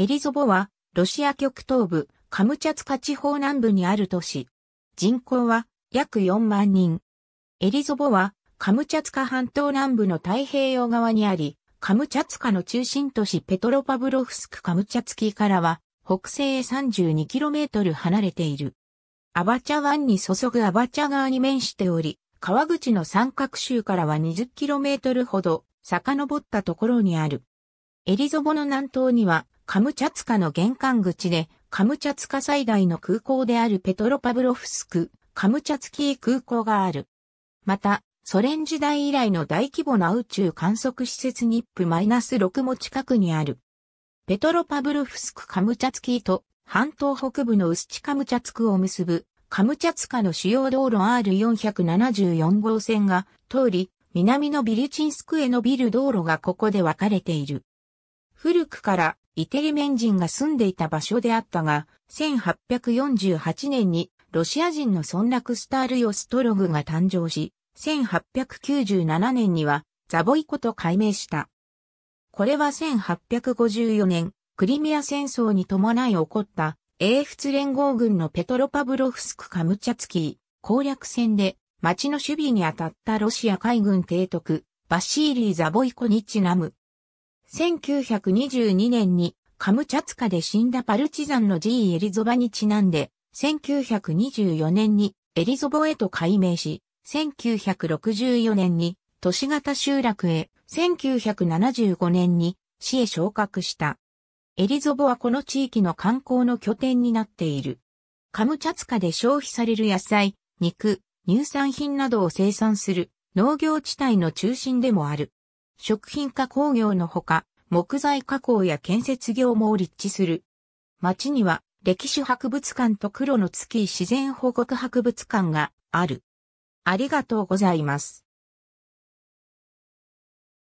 エリゾボは、ロシア極東部、カムチャツカ地方南部にある都市。人口は、約4万人。エリゾボは、カムチャツカ半島南部の太平洋側にあり、カムチャツカの中心都市ペトロパブロフスクカムチャツキからは、北西へ 32km 離れている。アバチャ湾に注ぐアバチャ側に面しており、川口の三角州からは 20km ほど遡ったところにある。エリゾボの南東にはカムチャツカの玄関口で、カムチャツカ最大の空港であるペトロパブロフスク、カムチャツキー空港がある。また、ソ連時代以来の大規模な宇宙観測施設ニップマイナス -6 も近くにある。ペトロパブロフスクカムチャツキーと半島北部のウスチカムチャツクを結ぶカムチャツカの主要道路 R474 号線が通り、南のビリチンスクへのビル道路がここで分かれている。古くからイテリメン人が住んでいた場所であったが、1848年にロシア人の村落スタールヨストログが誕生し、1897年にはザボイコと改名した。これは1854年、クリミア戦争に伴い起こった英仏連合軍のペトロパブロフスク・カムチャツキー攻略戦で町の守備に当たったロシア海軍提督バシーリー・ザボイコにちなむ1922年にカムチャツカで死んだパルチザンのジー・エリゾバにちなんで、1924年にエリゾボへと改名し、1964年に都市型集落へ、1975年に市へ昇格した。エリゾボはこの地域の観光の拠点になっている。カムチャツカで消費される野菜、肉、乳酸品などを生産する農業地帯の中心でもある。食品加工業のほか、木材加工や建設業も立地する。町には歴史博物館と黒の月自然保護区博物館がある。ありがとうございます。